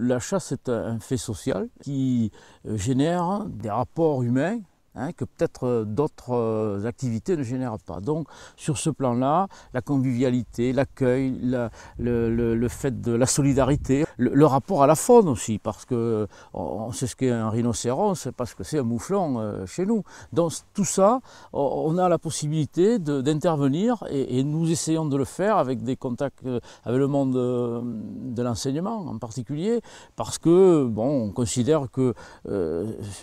La chasse est un fait social qui euh, génère des rapports humains Hein, que peut-être euh, d'autres euh, activités ne génèrent pas. Donc sur ce plan-là, la convivialité, l'accueil, le, fait de la solidarité, le, rapport à la faune aussi, parce que on sait ce qu'est un rhinocéros, parce que c'est un mouflon euh, chez nous. Donc tout ça, on a la possibilité d'intervenir et, nous essayons de le faire avec des contacts avec le monde de l'enseignement en particulier, parce que bon, on considère que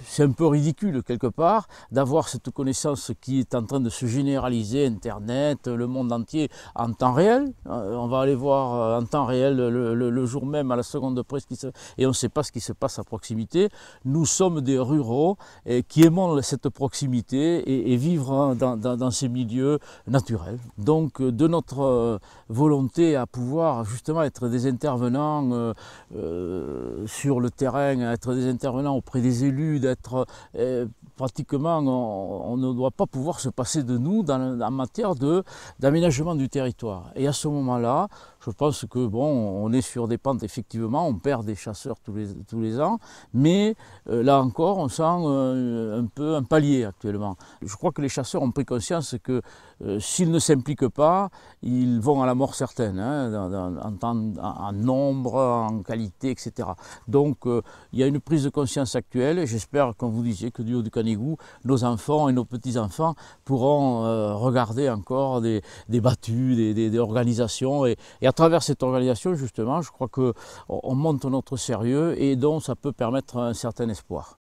c'est un peu ridicule quelque part d'avoir cette connaissance qui est en train de se généraliser, Internet, le monde entier, en temps réel. Euh, on va aller voir euh, en temps réel le, jour même, à la seconde presse, et on ne sait pas ce qui se passe à proximité. Nous sommes des ruraux et qui aimons cette proximité et, vivre hein, dans, ces milieux naturels. Donc, euh, de notre volonté à pouvoir justement être des intervenants sur le terrain, être des intervenants auprès des élus, d'être pratiquement, on, ne doit pas pouvoir se passer de nous dans, en matière d'aménagement du territoire. Et à ce moment-là, je pense que, bon, on est sur des pentes, effectivement, on perd des chasseurs tous les, tous les ans, mais euh, là encore, on sent euh, un peu un palier actuellement. Je crois que les chasseurs ont pris conscience que euh, s'ils ne s'impliquent pas, ils vont à la mort certaine, hein, en, nombre, en qualité, etc. Donc, il y a une prise de conscience actuelle, et j'espère, comme vous disiez, que du haut du nos enfants et nos petits-enfants pourront euh, regarder encore des, battues, des, organisations. Et, à travers cette organisation, justement, je crois qu'on on monte notre sérieux et donc ça peut permettre un certain espoir.